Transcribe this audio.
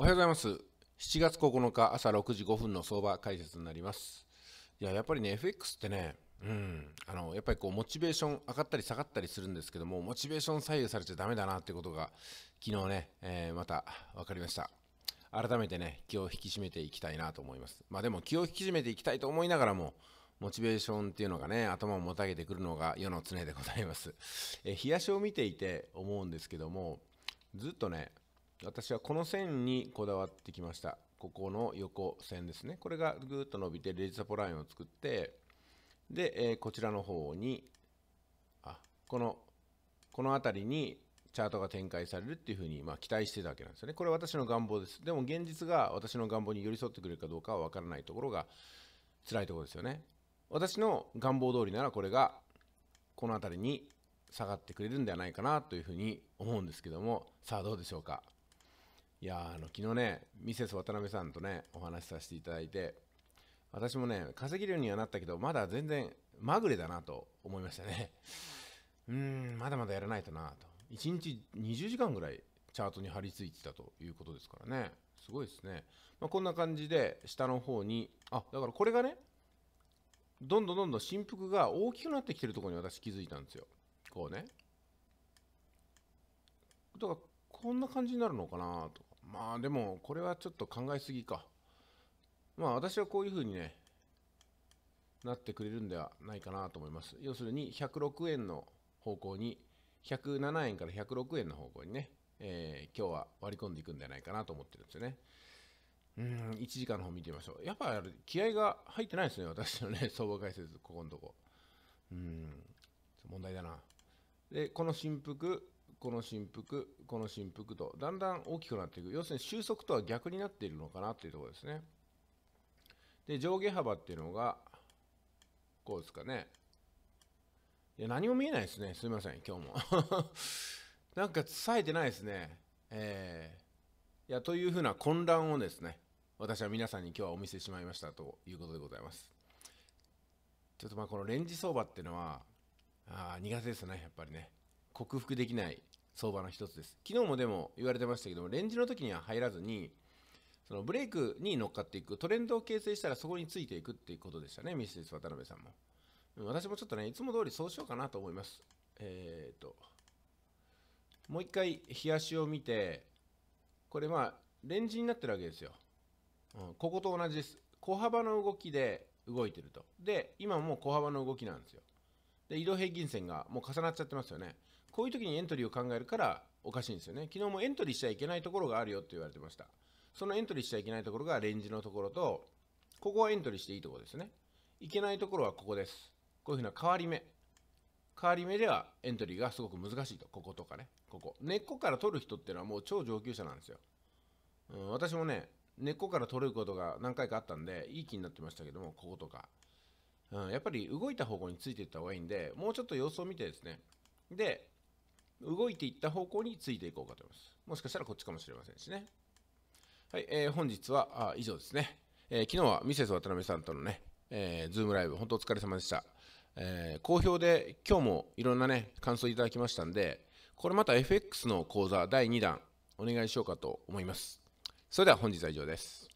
おはようございます。7月9日朝6時5分の相場解説になります。いや、やっぱりね、FX ってね、うん、あの、やっぱりこう、モチベーション上がったり下がったりするんですけども、モチベーション左右されちゃだめだなってことが、昨日ね、えー、また分かりました。改めてね、気を引き締めていきたいなと思います。まあでも気を引き締めていきたいと思いながらも、モチベーションっていうのがね、頭をもたげてくるのが世の常でございます。えー、日足を見ていて思うんですけども、ずっとね、私はこの線にこだわってきました。ここの横線ですね。これがぐーっと伸びてレジサポラインを作って、で、えー、こちらの方に、あ、この、この辺りにチャートが展開されるっていうふうに、まあ、期待してたわけなんですよね。これ私の願望です。でも現実が私の願望に寄り添ってくれるかどうかはわからないところが辛いところですよね。私の願望通りならこれがこの辺りに下がってくれるんではないかなというふうに思うんですけども、さあどうでしょうか。いやあの昨日ね、ミセス渡辺さんとね、お話しさせていただいて、私もね、稼げるようにはなったけど、まだ全然まぐれだなと思いましたね。うーん、まだまだやらないとなと。1日20時間ぐらいチャートに張り付いてたということですからね。すごいですね。まあ、こんな感じで、下の方に、あ、だからこれがね、どんどんどんどん振幅が大きくなってきてるとこに私気づいたんですよ。こうね。だから、こんな感じになるのかなと。まあでもこれはちょっと考えすぎかまあ私はこういうふうにねなってくれるんではないかなと思います要するに106円の方向に107円から106円の方向にね、えー、今日は割り込んでいくんじゃないかなと思ってるんですよねうん1時間の方見てみましょうやっぱ気合が入ってないですね私のね 相場解説ここのとこうん問題だなでこの振幅この振幅、この振幅と、だんだん大きくなっていく。要するに収束とは逆になっているのかなっていうところですね。で、上下幅っていうのが、こうですかね。いや、何も見えないですね。すみません、今日も。なんか、冴えてないですね。えー、いや、というふうな混乱をですね、私は皆さんに今日はお見せしまいましたということでございます。ちょっとまあ、このレンジ相場っていうのは、あ苦手ですね、やっぱりね。克服できない相場の一つです。昨日もでも言われてましたけども、レンジの時には入らずに、そのブレイクに乗っかっていく、トレンドを形成したらそこについていくっていうことでしたね、ミステス渡辺さんも。私もちょっとね、いつも通りそうしようかなと思います。えっ、と、もう一回、冷やしを見て、これまあ、レンジになってるわけですよ。うん、ここと同じです。小幅の動きで動いてると。で、今も小幅の動きなんですよ。で、移動平均線がもう重なっちゃってますよね。こういう時にエントリーを考えるからおかしいんですよね。昨日もエントリーしちゃいけないところがあるよって言われてました。そのエントリーしちゃいけないところがレンジのところと、ここはエントリーしていいところですね。いけないところはここです。こういうふうな変わり目。変わり目ではエントリーがすごく難しいと。こことかね。ここ。根っこから取る人っていうのはもう超上級者なんですよ。うん、私もね、根っこから取ることが何回かあったんで、いい気になってましたけども、こことか。うん、やっぱり動いた方向についていった方がいいんで、もうちょっと様子を見てですね。で、動いていった方向についていこうかと思います。もしかしたらこっちかもしれませんしね。はい、えー、本日はあ以上ですね。えー、昨日はミセス渡辺さんとのね、えー、ズームライブ、本当お疲れ様でした。えー、好評で、今日もいろんなね、感想いただきましたんで、これまた FX の講座第2弾、お願いしようかと思います。それでは本日は以上です。